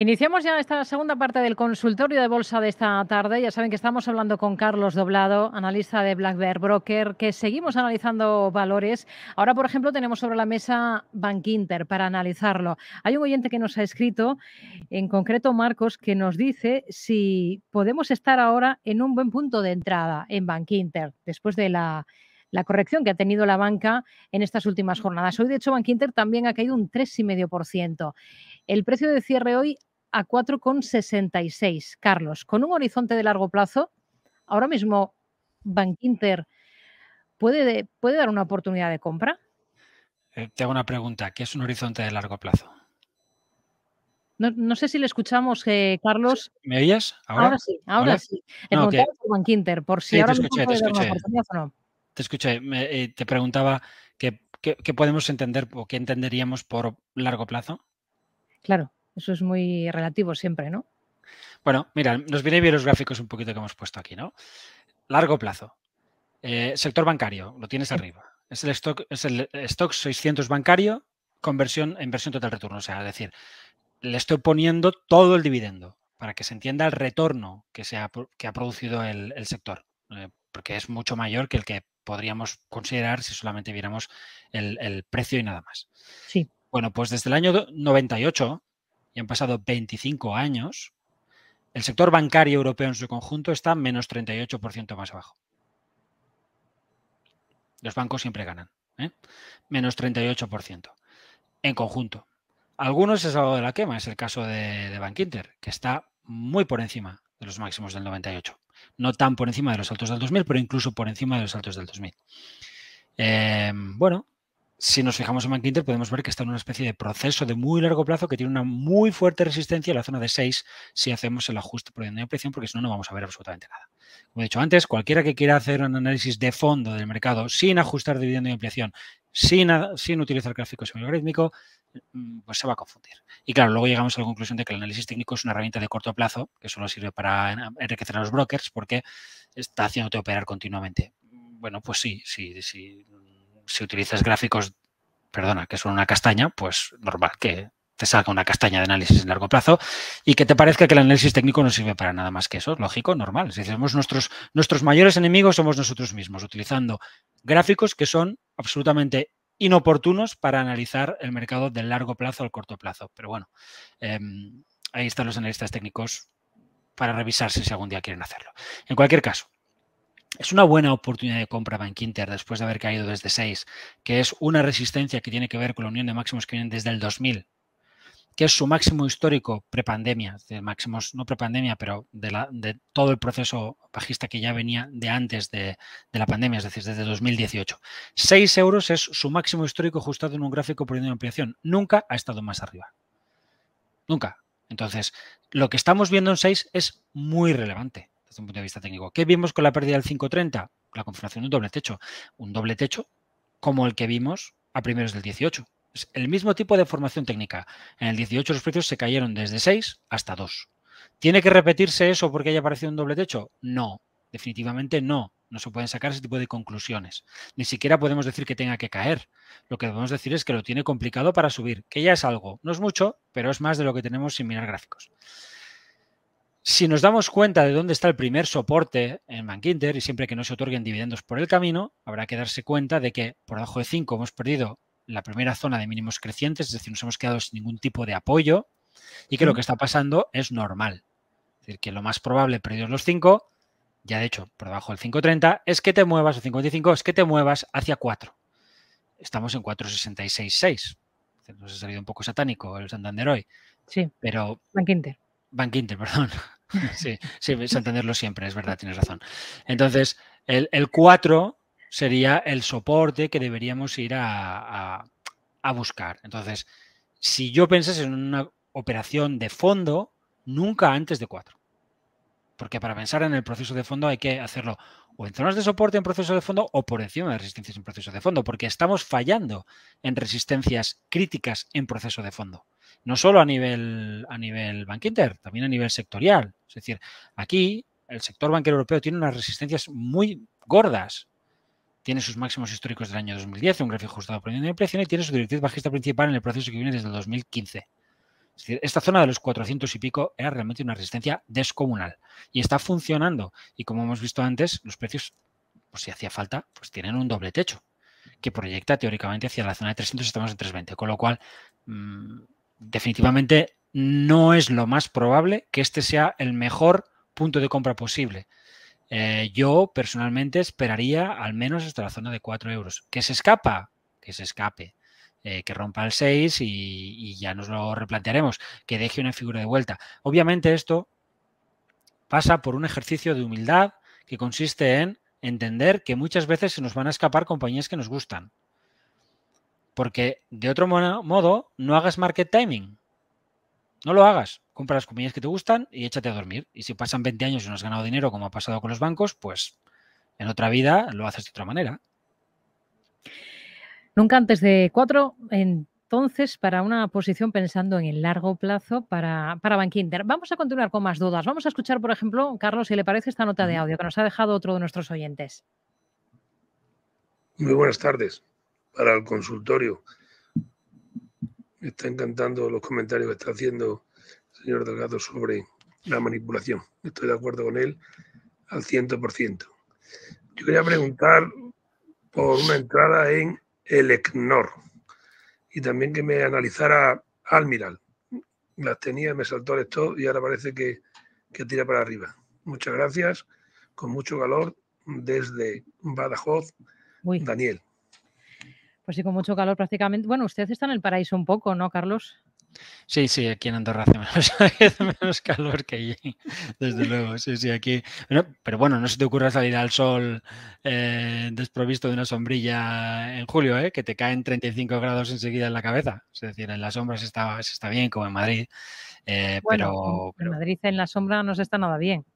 Iniciamos ya esta segunda parte del consultorio de bolsa de esta tarde. Ya saben que estamos hablando con Carlos Doblado, analista de Black Bear Broker, que seguimos analizando valores. Ahora, por ejemplo, tenemos sobre la mesa Bank Inter para analizarlo. Hay un oyente que nos ha escrito, en concreto Marcos, que nos dice si podemos estar ahora en un buen punto de entrada en Bank Inter después de la corrección que ha tenido la banca en estas últimas jornadas. Hoy, de hecho, Bank Inter también ha caído un 3,5%. El precio de cierre hoy a 4,66. Carlos, con un horizonte de largo plazo, ahora mismo Bankinter puede, puede dar una oportunidad de compra. Eh, te hago una pregunta, ¿qué es un horizonte de largo plazo? No, sé si le escuchamos, eh, Carlos. ¿Me oías? ¿Ahora? sí, ahora sí. Ah, por si ahora te escuché, te Te escuché, te preguntaba qué podemos entender o qué entenderíamos por largo plazo. Claro. Eso es muy relativo siempre, ¿no? Bueno, mira, nos viene bien los gráficos un poquito que hemos puesto aquí, ¿no? Largo plazo. Eh, sector bancario, lo tienes arriba. Es el stock, es el stock 600 bancario, conversión en versión total retorno. O sea, es decir, le estoy poniendo todo el dividendo para que se entienda el retorno que, ha, que ha producido el, sector, eh, porque es mucho mayor que el que podríamos considerar si solamente viéramos el, el precio y nada más. Sí. Bueno, pues desde el año 98 han pasado 25 años, el sector bancario europeo en su conjunto está menos 38% más abajo. Los bancos siempre ganan, ¿eh? menos 38% en conjunto. Algunos es algo de la quema, es el caso de, Bank Inter, que está muy por encima de los máximos del 98. No tan por encima de los altos del 2000, pero incluso por encima de los altos del 2000. Eh, bueno, si nos fijamos en McIntyre, podemos ver que está en una especie de proceso de muy largo plazo que tiene una muy fuerte resistencia a la zona de 6 si hacemos el ajuste por de ampliación, porque si no, no vamos a ver absolutamente nada. Como he dicho antes, cualquiera que quiera hacer un análisis de fondo del mercado sin ajustar dividendo y ampliación, sin, sin utilizar gráficos algorítmicos, mm, pues se va a confundir. Y claro, luego llegamos a la conclusión de que el análisis técnico es una herramienta de corto plazo que solo sirve para enriquecer a los brokers porque está haciéndote operar continuamente. Bueno, pues sí, sí, sí si utilizas gráficos, perdona, que son una castaña, pues normal que te salga una castaña de análisis en largo plazo y que te parezca que el análisis técnico no sirve para nada más que eso, lógico, normal. Si decimos nuestros, nuestros mayores enemigos somos nosotros mismos, utilizando gráficos que son absolutamente inoportunos para analizar el mercado del largo plazo al corto plazo. Pero bueno, em, ahí están los analistas técnicos para revisar si algún día quieren hacerlo. En cualquier caso, es una buena oportunidad de compra Bank Inter después de haber caído desde 6, que es una resistencia que tiene que ver con la unión de máximos que vienen desde el 2000, que es su máximo histórico prepandemia, de máximos no prepandemia, pero de, todo el proceso bajista que ya venía de antes de, la pandemia, es decir, desde 2018. 6 euros es su máximo histórico ajustado en un gráfico por una ampliación. Nunca ha estado más arriba. Nunca. Entonces, lo que estamos viendo en 6 es muy relevante desde un punto de vista técnico. ¿Qué vimos con la pérdida del 530? La conformación de un doble techo. Un doble techo como el que vimos a primeros del 18. Es el mismo tipo de formación técnica. En el 18 los precios se cayeron desde 6 hasta 2. ¿Tiene que repetirse eso porque haya aparecido un doble techo? No, definitivamente no. No se pueden sacar ese tipo de conclusiones. Ni siquiera podemos decir que tenga que caer. Lo que debemos decir es que lo tiene complicado para subir, que ya es algo. No es mucho, pero es más de lo que tenemos sin mirar gráficos si nos damos cuenta de dónde está el primer soporte en Bankinter y siempre que no se otorguen dividendos por el camino, habrá que darse cuenta de que por debajo de 5 hemos perdido la primera zona de mínimos crecientes, es decir, nos hemos quedado sin ningún tipo de apoyo y que lo que está pasando es normal. Es decir, que lo más probable, perdidos los 5, ya de hecho, por debajo del 5.30, es que te muevas, o 55, es que te muevas hacia 4. Estamos en 4.66.6. Nos ha salido un poco satánico el Santander hoy. Sí. Pero. Bankinter. Bankinter, perdón. Sí, sí, entenderlo siempre, es verdad, tienes razón. Entonces, el, 4 sería el soporte que deberíamos ir a, a buscar. Entonces, si yo pensase en una operación de fondo, nunca antes de 4. Porque para pensar en el proceso de fondo hay que hacerlo o en zonas de soporte en proceso de fondo o por encima de resistencias en proceso de fondo, porque estamos fallando en resistencias críticas en proceso de fondo no solo a nivel, a nivel también a nivel sectorial. Es decir, aquí el sector banquero europeo tiene unas resistencias muy gordas. Tiene sus máximos históricos del año 2010, un gráfico ajustado por de precio y tiene su directriz bajista principal en el proceso que viene desde el 2015. Es decir, esta zona de los 400 y pico era realmente una resistencia descomunal y está funcionando. Y como hemos visto antes, los precios, pues si hacía falta, pues tienen un doble techo que proyecta teóricamente hacia la zona de 300, estamos en 320, con lo cual mm, definitivamente no es lo más probable que este sea el mejor punto de compra posible. Eh, yo personalmente esperaría al menos hasta la zona de 4 euros. ¿Que se escapa? Que se escape. Eh, que rompa el 6 y, y, ya nos lo replantearemos. Que deje una figura de vuelta. Obviamente esto pasa por un ejercicio de humildad que consiste en entender que muchas veces se nos van a escapar compañías que nos gustan. Porque de otro modo, no hagas market timing. No lo hagas. Compra las compañías que te gustan y échate a dormir. Y si pasan 20 años y no has ganado dinero, como ha pasado con los bancos, pues en otra vida lo haces de otra manera. Nunca antes de cuatro, entonces, para una posición pensando en el largo plazo para, para Inter. Vamos a continuar con más dudas. Vamos a escuchar, por ejemplo, Carlos, si le parece esta nota de audio que nos ha dejado otro de nuestros oyentes. Muy buenas tardes para el consultorio. Me está encantando los comentarios que está haciendo el señor Delgado sobre la manipulación. Estoy de acuerdo con él al ciento por ciento. Yo quería preguntar por una entrada en el ECNOR y también que me analizara Almiral. Las tenía, me saltó el stop y ahora parece que, tira para arriba. Muchas gracias, con mucho calor, desde Badajoz, Daniel. Pues sí, con mucho calor prácticamente. Bueno, usted está en el paraíso un poco, ¿no, Carlos? Sí, sí, aquí en Andorra hace menos, calor que allí, desde luego. Sí, sí, aquí. Pero, bueno, no se te ocurra salir al sol eh, desprovisto de una sombrilla en julio, ¿eh? que te caen 35 grados enseguida en la cabeza. Es decir, en la sombra se está, bien, como en Madrid. Eh, pero, En Madrid en la sombra no se está nada bien.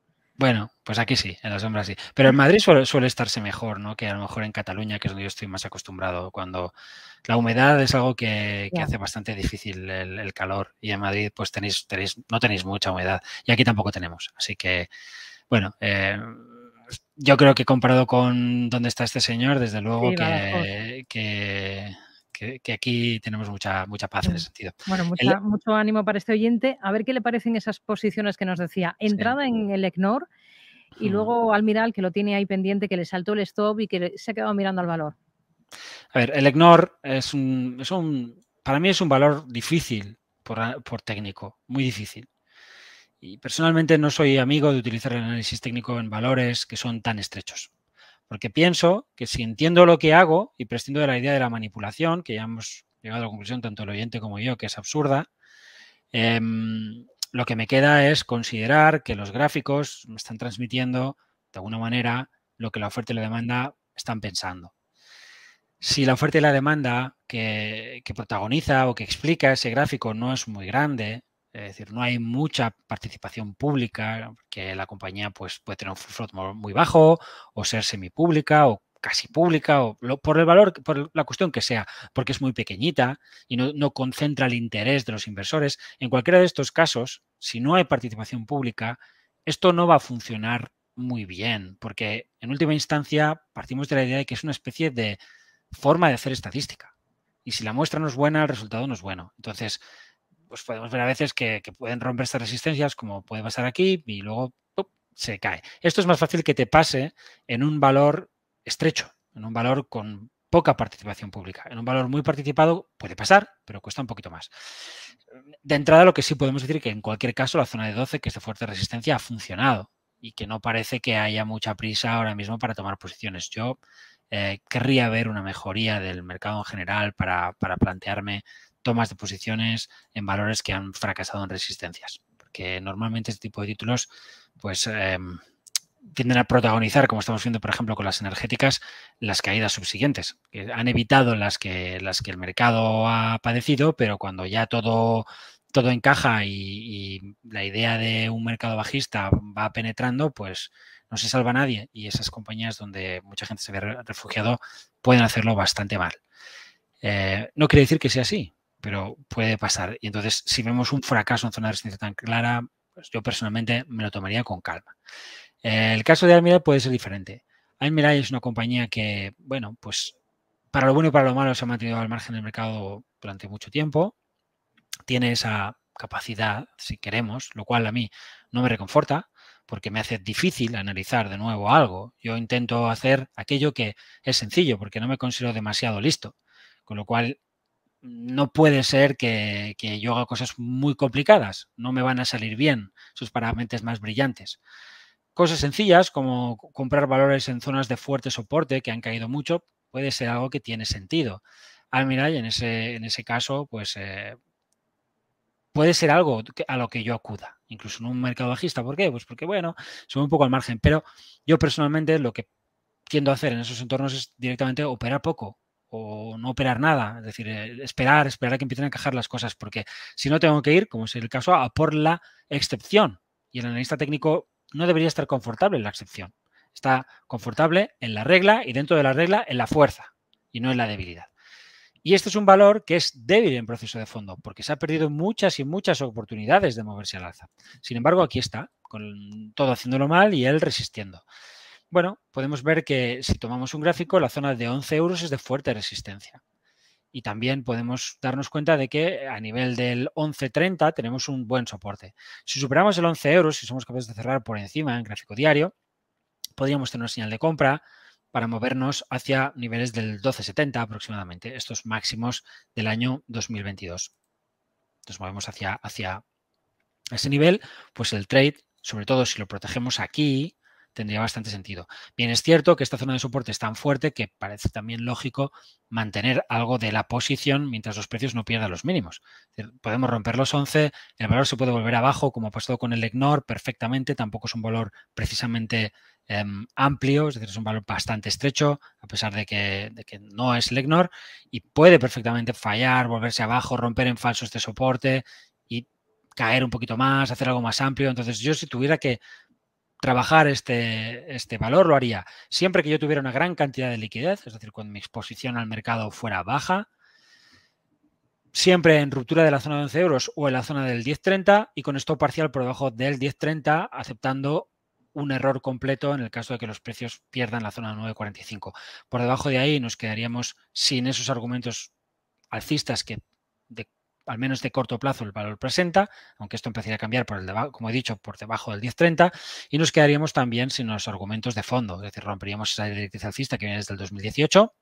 Bueno, pues aquí sí, en la sombra sí. Pero en Madrid suele, estarse mejor, ¿no? Que a lo mejor en Cataluña, que es donde yo estoy más acostumbrado, cuando la humedad es algo que, hace bastante difícil el, calor. Y en Madrid, pues tenéis, tenéis, no tenéis mucha humedad. Y aquí tampoco tenemos. Así que, bueno, eh, yo creo que comparado con donde está este señor, desde luego que, ¿eh? que, aquí tenemos mucha, mucha paz en mm. ese sentido. Bueno, mucho ánimo para este oyente. A ver qué le parecen esas posiciones que nos decía. Entrada en el ECNOR y mm. luego Almiral, que lo tiene ahí pendiente, que le saltó el stop y que se ha quedado mirando al valor. A ver, el ECNOR es un, para mí es un valor difícil por técnico, muy difícil. Y personalmente no soy amigo de utilizar el análisis técnico en valores que son tan estrechos. Porque pienso que si entiendo lo que hago y prescindo de la idea de la manipulación, que ya hemos llegado a la conclusión tanto el oyente como yo, que es absurda, em, lo que me queda es considerar que los gráficos me están transmitiendo de alguna manera lo que la oferta y la demanda están pensando. Si la oferta y la demanda que protagoniza o que explica ese gráfico no es muy grande, es decir, no hay mucha participación pública, que la compañía pues, puede tener un float muy bajo o ser semipública o casi pública o por el valor, por la cuestión que sea, porque es muy pequeñita y no, no, concentra el interés de los inversores. En cualquiera de estos casos, si no hay participación pública, esto no va a funcionar muy bien, porque en última instancia partimos de la idea de que es una especie de forma de hacer estadística. Y si la muestra no es buena, el resultado no es bueno. Entonces, pues podemos ver a veces que, pueden romper estas resistencias, como puede pasar aquí, y luego se cae. Esto es más fácil que te pase en un valor estrecho, en un valor con poca participación pública. En un valor muy participado puede pasar, pero cuesta un poquito más. De entrada, lo que sí podemos decir que en cualquier caso la zona de 12, que es de fuerte resistencia, ha funcionado y que no parece que haya mucha prisa ahora mismo para tomar posiciones. Yo eh, querría ver una mejoría del mercado en general para, para plantearme tomas de posiciones en valores que han fracasado en resistencias. Porque normalmente este tipo de títulos, pues... Em, tienden a protagonizar, como estamos viendo, por ejemplo, con las energéticas, las caídas subsiguientes. Que han evitado las que, las que el mercado ha padecido, pero cuando ya todo, todo encaja y, la idea de un mercado bajista va penetrando, pues no se salva nadie. Y esas compañías donde mucha gente se ve refugiado pueden hacerlo bastante mal. Eh, no quiere decir que sea así pero puede pasar. Y entonces, si vemos un fracaso en zona de resistencia tan clara, pues yo personalmente me lo tomaría con calma. El caso de Almiral puede ser diferente. Almiral es una compañía que, bueno, pues para lo bueno y para lo malo se ha mantenido al margen del mercado durante mucho tiempo. Tiene esa capacidad, si queremos, lo cual a mí no me reconforta porque me hace difícil analizar de nuevo algo. Yo intento hacer aquello que es sencillo porque no me considero demasiado listo, con lo cual no puede ser que, yo haga cosas muy complicadas, no me van a salir bien sus parámetros más brillantes. Cosas sencillas como comprar valores en zonas de fuerte soporte que han caído mucho puede ser algo que tiene sentido. Almiral, ah, en ese, en ese caso, pues eh, puede ser algo a lo que yo acuda, incluso en un mercado bajista. ¿Por qué? Pues porque, bueno, soy un poco al margen, pero yo personalmente lo que tiendo a hacer en esos entornos es directamente operar poco, o no operar nada, es decir, eh, esperar, esperar a que empiecen a encajar las cosas, porque si no tengo que ir, como es el caso, a por la excepción. Y el analista técnico no debería estar confortable en la excepción. Está confortable en la regla y dentro de la regla en la fuerza y no en la debilidad. Y este es un valor que es débil en proceso de fondo, porque se ha perdido muchas y muchas oportunidades de moverse al alza. Sin embargo, aquí está, con todo haciéndolo mal y él resistiendo. Bueno, podemos ver que si tomamos un gráfico, la zona de 11 euros es de fuerte resistencia. Y también podemos darnos cuenta de que a nivel del 11.30 tenemos un buen soporte. Si superamos el 11 euros, y somos capaces de cerrar por encima en gráfico diario, podríamos tener una señal de compra para movernos hacia niveles del 12.70 aproximadamente, estos máximos del año 2022. Nos movemos hacia, hacia ese nivel, pues el trade, sobre todo si lo protegemos aquí, tendría bastante sentido. Bien, es cierto que esta zona de soporte es tan fuerte que parece también lógico mantener algo de la posición mientras los precios no pierdan los mínimos. Podemos romper los 11, el valor se puede volver abajo, como ha pasado con el EGNOR perfectamente, tampoco es un valor precisamente em, amplio, es decir, es un valor bastante estrecho, a pesar de que, no es el EGNOR, y puede perfectamente fallar, volverse abajo, romper en falso este soporte y caer un poquito más, hacer algo más amplio. Entonces, yo si tuviera que trabajar este, este valor, lo haría siempre que yo tuviera una gran cantidad de liquidez, es decir, cuando mi exposición al mercado fuera baja, siempre en ruptura de la zona de 11 euros o en la zona del 10.30 y con esto parcial por debajo del 10.30 aceptando un error completo en el caso de que los precios pierdan la zona 9.45. Por debajo de ahí nos quedaríamos sin esos argumentos alcistas que al menos de corto plazo, el valor presenta, aunque esto empezaría a cambiar, por el como he dicho, por debajo del 10.30, y nos quedaríamos también sin los argumentos de fondo, es decir, romperíamos esa directriz alcista que viene desde el 2018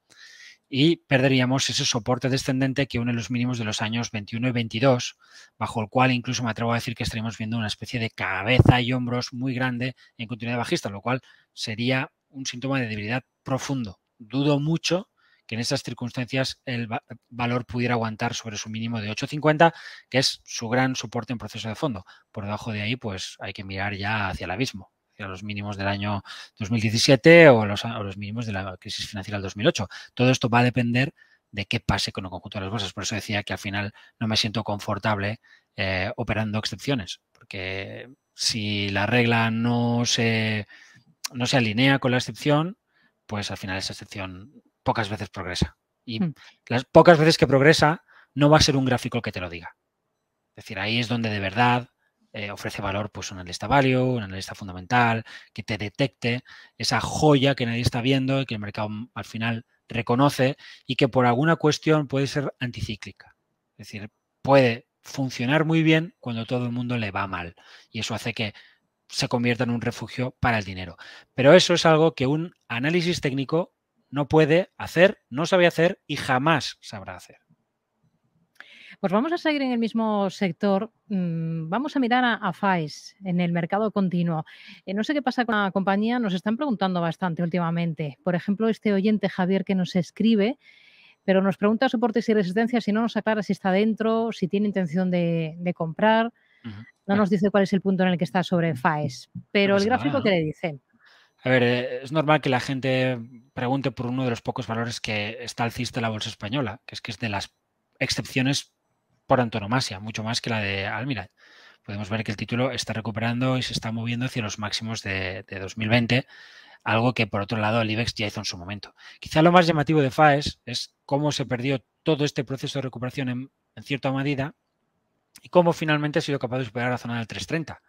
y perderíamos ese soporte descendente que une los mínimos de los años 21 y 22, bajo el cual incluso me atrevo a decir que estaríamos viendo una especie de cabeza y hombros muy grande en continuidad bajista, lo cual sería un síntoma de debilidad profundo. Dudo mucho que en estas circunstancias el valor pudiera aguantar sobre su mínimo de 8,50, que es su gran soporte en proceso de fondo. Por debajo de ahí, pues hay que mirar ya hacia el abismo hacia los mínimos del año 2017 o los, mínimos de la crisis financiera del 2008. Todo esto va a depender de qué pase con el conjunto de las bolsas. Por eso decía que al final no me siento confortable eh, operando excepciones, porque si la regla no se, no se alinea con la excepción, pues al final esa excepción pocas veces progresa. Y hmm. las pocas veces que progresa, no va a ser un gráfico el que te lo diga. Es decir, ahí es donde de verdad eh, ofrece valor pues, un analista value, un lista fundamental, que te detecte esa joya que nadie está viendo y que el mercado mm, al final reconoce y que por alguna cuestión puede ser anticíclica. Es decir, puede funcionar muy bien cuando todo el mundo le va mal y eso hace que se convierta en un refugio para el dinero. Pero eso es algo que un análisis técnico no puede hacer, no sabe hacer y jamás sabrá hacer. Pues vamos a seguir en el mismo sector. Mm, vamos a mirar a, FAES en el mercado continuo. Eh, no sé qué pasa con la compañía, nos están preguntando bastante últimamente. Por ejemplo, este oyente Javier que nos escribe, pero nos pregunta soportes y resistencias si no nos aclara si está dentro, si tiene intención de, comprar. No nos dice cuál es el punto en el que está sobre mm, FAES, pero el gráfico que le dicen. A ver, eh, es normal que la gente pregunte por uno de los pocos valores que está alcista en la bolsa española, que es que es de las excepciones por antonomasia, mucho más que la de Almirall. Podemos ver que el título está recuperando y se está moviendo hacia los máximos de, 2020, algo que por otro lado el IBEX ya hizo en su momento. Quizá lo más llamativo de FAES es cómo se perdió todo este proceso de recuperación en, en cierta medida y cómo finalmente ha sido capaz de superar la zona del 330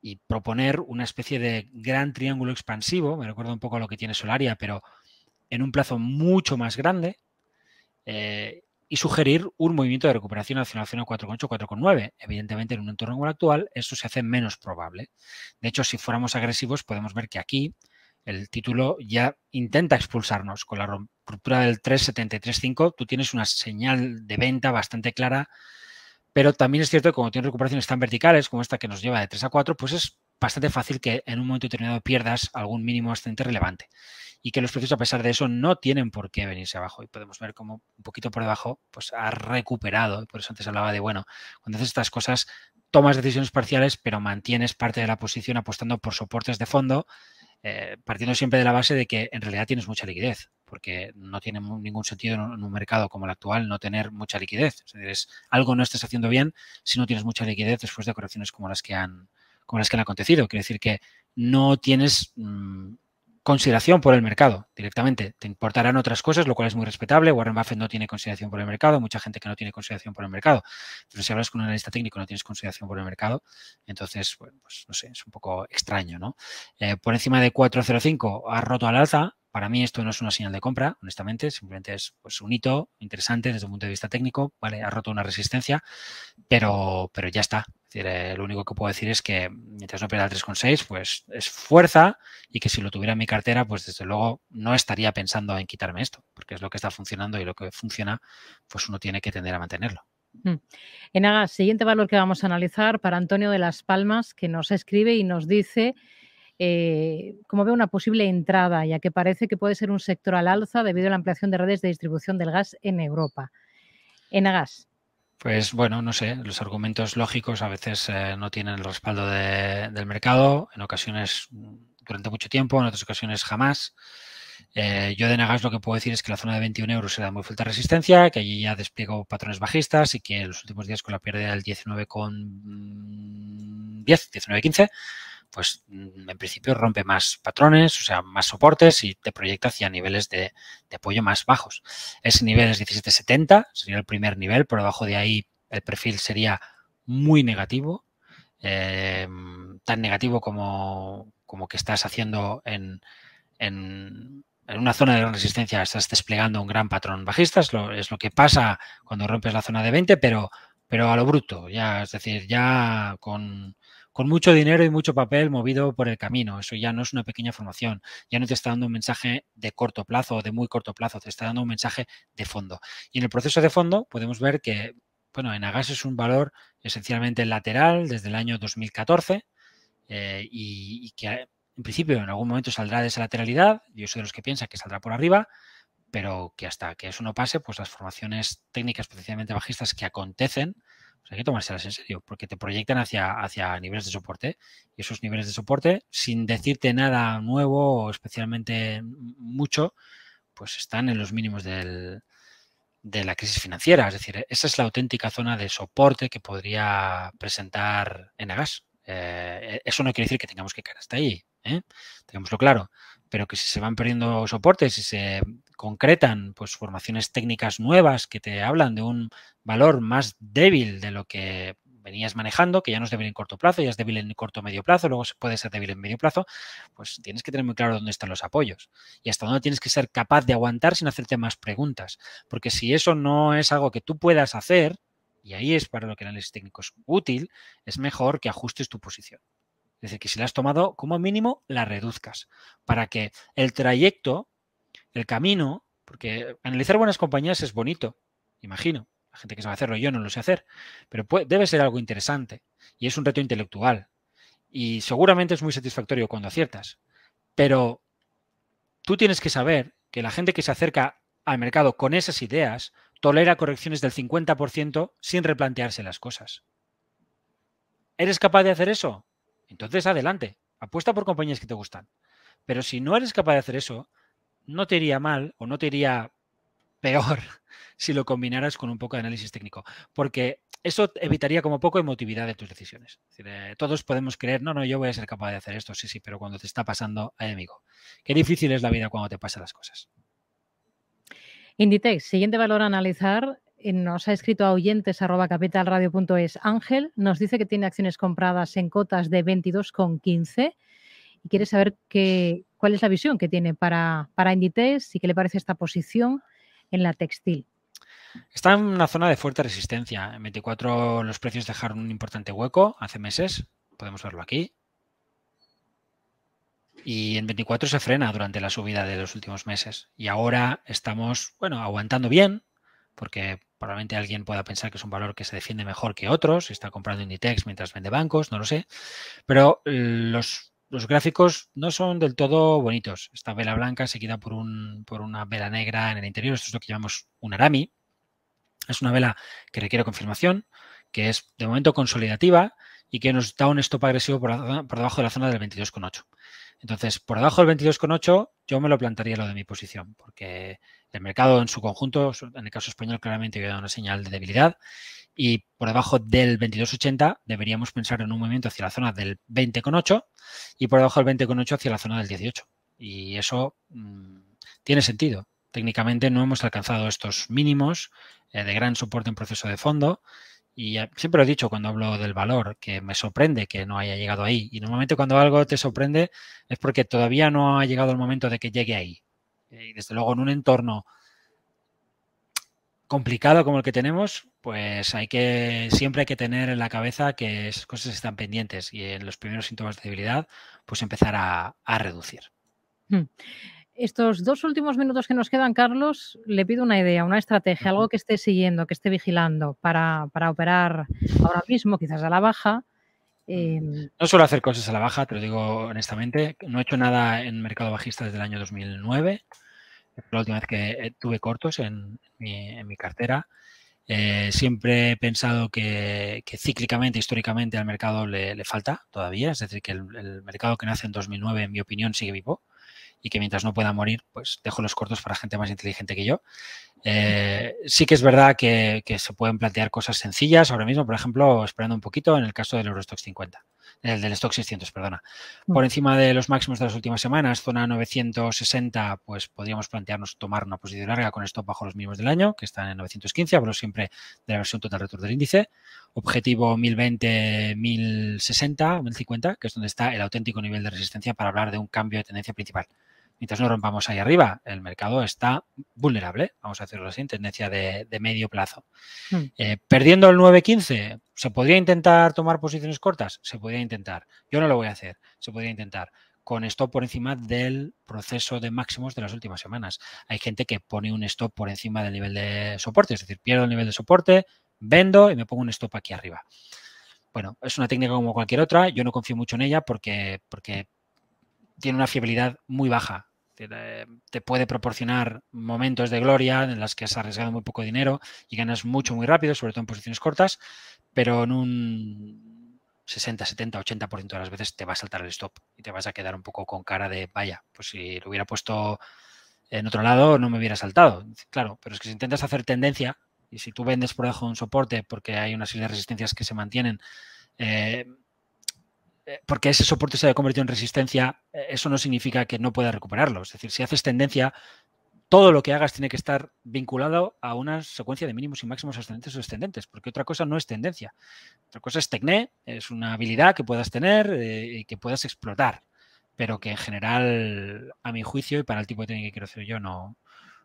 y proponer una especie de gran triángulo expansivo, me recuerdo un poco a lo que tiene Solaria, pero en un plazo mucho más grande, eh, y sugerir un movimiento de recuperación hacia la zona con 4,9. Evidentemente, en un entorno como actual, esto se hace menos probable. De hecho, si fuéramos agresivos, podemos ver que aquí el título ya intenta expulsarnos. Con la ruptura del 3,73,5, tú tienes una señal de venta bastante clara pero también es cierto que cuando tienes recuperaciones tan verticales como esta que nos lleva de 3 a 4, pues es bastante fácil que en un momento determinado pierdas algún mínimo bastante relevante y que los precios a pesar de eso no tienen por qué venirse abajo y podemos ver cómo un poquito por debajo pues ha recuperado, por eso antes hablaba de bueno, cuando haces estas cosas tomas decisiones parciales pero mantienes parte de la posición apostando por soportes de fondo eh, partiendo siempre de la base de que en realidad tienes mucha liquidez porque no tiene ningún sentido en un mercado como el actual no tener mucha liquidez. Es decir, es, algo no estás haciendo bien si no tienes mucha liquidez después de correcciones como las que han, como las que han acontecido. Quiere decir que no tienes mm, consideración por el mercado directamente. Te importarán otras cosas, lo cual es muy respetable. Warren Buffett no tiene consideración por el mercado, mucha gente que no tiene consideración por el mercado. Pero si hablas con un analista técnico no tienes consideración por el mercado, entonces, pues no sé, es un poco extraño, ¿no? Eh, por encima de 405 ha roto al alza, para mí esto no es una señal de compra, honestamente, simplemente es pues, un hito interesante desde un punto de vista técnico, ¿vale? Ha roto una resistencia, pero, pero ya está. Eh, lo único que puedo decir es que mientras no pierda el 3,6, pues es fuerza y que si lo tuviera en mi cartera, pues desde luego no estaría pensando en quitarme esto, porque es lo que está funcionando y lo que funciona, pues uno tiene que tender a mantenerlo. En mm. Enaga, siguiente valor que vamos a analizar para Antonio de las Palmas, que nos escribe y nos dice eh, cómo ve una posible entrada, ya que parece que puede ser un sector al alza debido a la ampliación de redes de distribución del gas en Europa. En Enagas. Pues bueno, no sé, los argumentos lógicos a veces eh, no tienen el respaldo del mercado, en ocasiones mm, durante mucho tiempo, en otras ocasiones jamás. Eh, yo de Nagas lo que puedo decir es que la zona de 21 euros se da muy fuerte resistencia, que allí ya despliego patrones bajistas y que en los últimos días con la pérdida del 19,10, 19,15 pues mm, en principio rompe más patrones, o sea, más soportes y te proyecta hacia niveles de, apoyo más bajos. Ese nivel es 1770, sería el primer nivel, por debajo de ahí el perfil sería muy negativo, em, tan negativo como, como, que estás haciendo en, en, una zona de gran resistencia, estás desplegando un gran patrón bajista, es lo, que pasa cuando rompes la zona de 20, pero, pero a lo bruto, ya, es decir, ya con con mucho dinero y mucho papel movido por el camino. Eso ya no es una pequeña formación, ya no te está dando un mensaje de corto plazo o de muy corto plazo, te está dando un mensaje de fondo. Y en el proceso de fondo podemos ver que, bueno, en Agas es un valor esencialmente lateral desde el año 2014 eh, y, que en principio en algún momento saldrá de esa lateralidad, yo soy de los que piensa que saldrá por arriba, pero que hasta que eso no pase, pues las formaciones técnicas potencialmente bajistas que acontecen hay que tomárselas en serio, porque te proyectan hacia, hacia niveles de soporte. Y esos niveles de soporte, sin decirte nada nuevo o especialmente mucho, pues están en los mínimos de la crisis financiera. Es decir, esa es la auténtica zona de soporte que podría presentar Enagas. Eh, e, eso no quiere decir que tengamos que caer hasta ahí. Tenemoslo ¿eh? Tengámoslo claro. Pero que si se van perdiendo soportes, si se concretan pues, formaciones técnicas nuevas que te hablan de un valor más débil de lo que venías manejando, que ya no es débil en corto plazo, ya es débil en corto medio plazo, luego puede ser débil en medio plazo, pues tienes que tener muy claro dónde están los apoyos y hasta dónde tienes que ser capaz de aguantar sin hacerte más preguntas. Porque si eso no es algo que tú puedas hacer, y ahí es para lo que el análisis técnico es útil, es mejor que ajustes tu posición. Es decir, que si la has tomado, como mínimo, la reduzcas para que el trayecto, el camino, porque analizar buenas compañías es bonito, imagino. La gente que sabe hacerlo, yo no lo sé hacer, pero debe ser algo interesante y es un reto intelectual. Y seguramente es muy satisfactorio cuando aciertas, pero tú tienes que saber que la gente que se acerca al mercado con esas ideas tolera correcciones del 50% sin replantearse las cosas. ¿Eres capaz de hacer eso? Entonces, adelante, apuesta por compañías que te gustan. Pero si no eres capaz de hacer eso, no te iría mal o no te iría peor si lo combinaras con un poco de análisis técnico, porque eso evitaría como poco emotividad de tus decisiones. Eh, todos podemos creer, no, no, yo voy a ser capaz de hacer esto, sí, sí, pero cuando te está pasando, hay amigo, qué difícil es la vida cuando te pasan las cosas. Inditex, siguiente valor a analizar, eh, nos ha escrito a oyentes.capitalradio.es Ángel, nos dice que tiene acciones compradas en cotas de 22,15 y quiere saber cuál es la visión que tiene para, para Inditex y qué le parece esta posición en la textil. Está en una zona de fuerte resistencia. En 24 los precios dejaron un importante hueco hace meses. Podemos verlo aquí. Y en 24 se frena durante la subida de los últimos meses. Y ahora estamos, bueno, aguantando bien, porque probablemente alguien pueda pensar que es un valor que se defiende mejor que otros, está comprando Inditex mientras vende bancos, no lo sé, pero los, gráficos no son del todo bonitos. Esta vela blanca seguida por, un, por una vela negra en el interior, esto es lo que llamamos un arami. Es una vela que requiere confirmación, que es de momento consolidativa y que nos da un stop agresivo por, por debajo de la zona del 22,8. Entonces, por debajo del 22,8 yo me lo plantaría lo de mi posición, porque el mercado en su conjunto, en el caso español claramente dado una señal de debilidad y por debajo del 22,80 deberíamos pensar en un movimiento hacia la zona del 20,8 y por debajo del 20,8 hacia la zona del 18. Y eso mm, tiene sentido. Técnicamente no hemos alcanzado estos mínimos eh, de gran soporte en proceso de fondo. Y siempre lo he dicho cuando hablo del valor, que me sorprende que no haya llegado ahí. Y normalmente cuando algo te sorprende es porque todavía no ha llegado el momento de que llegue ahí y desde luego en un entorno complicado como el que tenemos, pues hay que siempre hay que tener en la cabeza que esas cosas están pendientes y en los primeros síntomas de debilidad, pues empezar a, reducir. Hmm. estos dos últimos minutos que nos quedan, Carlos, le pido una idea, una estrategia, algo que esté siguiendo, que esté vigilando para operar ahora mismo, quizás a la baja, Mm. Em, no suelo hacer cosas a la baja, te lo digo honestamente. No he hecho nada en mercado bajista desde el año 2009. La última vez que eh, tuve cortos en mi, cartera. Eh, siempre he pensado que, cíclicamente, históricamente, al mercado le, falta todavía. Es decir, que el, mercado que nace en 2009, en mi opinión, sigue vivo y que mientras no pueda morir, pues dejo los cortos para gente más inteligente que yo. Eh, sí que es verdad que, se pueden plantear cosas sencillas ahora mismo, por ejemplo, esperando un poquito en el caso del Eurostock 50, el del Stock 600, perdona. Mm. Por encima de los máximos de las últimas semanas, zona 960, pues podríamos plantearnos tomar una posición larga con esto bajo los mínimos del año, que están en 915, hablo siempre de la versión total retorno del índice. Objetivo 1020, 1060, 1050, que es donde está el auténtico nivel de resistencia para hablar de un cambio de tendencia principal mientras no rompamos ahí arriba, el mercado está vulnerable, vamos a hacerlo así, tendencia de, medio plazo. Hmm. Eh, perdiendo el 9.15, ¿se podría intentar tomar posiciones cortas? Se podría intentar. Yo no lo voy a hacer, se podría intentar con stop por encima del proceso de máximos de las últimas semanas. Hay gente que pone un stop por encima del nivel de soporte, es decir, pierdo el nivel de soporte, vendo y me pongo un stop aquí arriba. Bueno, es una técnica como cualquier otra, yo no confío mucho en ella porque, porque tiene una fiabilidad muy baja. Te, puede proporcionar momentos de gloria en las que has arriesgado muy poco dinero y ganas mucho, muy rápido, sobre todo en posiciones cortas, pero en un 60, 70, 80% de las veces te va a saltar el stop y te vas a quedar un poco con cara de, vaya, pues si lo hubiera puesto en otro lado no me hubiera saltado. Claro, pero es que si intentas hacer tendencia y si tú vendes por debajo de un soporte porque hay una serie de resistencias que se mantienen, eh, porque ese soporte se haya convertido en resistencia, eh, eso no significa que no pueda recuperarlo. Es decir, si haces tendencia, todo lo que hagas tiene que estar vinculado a una secuencia de mínimos y máximos ascendentes o descendentes, porque otra cosa no es tendencia. Otra cosa es tecné, es una habilidad que puedas tener eh, y que puedas explotar, pero que en general, a mi juicio y para el tipo de técnica que quiero hacer yo, no,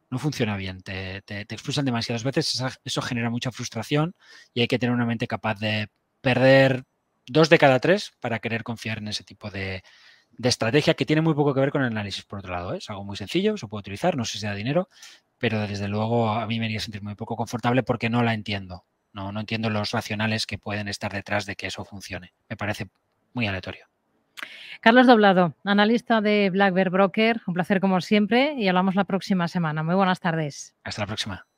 no funciona bien. Te, te, te expulsan demasiadas veces, eso genera mucha frustración y hay que tener una mente capaz de perder dos de cada tres para querer confiar en ese tipo de, estrategia que tiene muy poco que ver con el análisis, por otro lado. ¿eh? Es algo muy sencillo, se puede utilizar, no sé si da dinero, pero desde luego a mí me haría sentir muy poco confortable porque no la entiendo. No, no entiendo los racionales que pueden estar detrás de que eso funcione. Me parece muy aleatorio. Carlos Doblado, analista de Black Broker, un placer como siempre y hablamos la próxima semana. Muy buenas tardes. Hasta la próxima.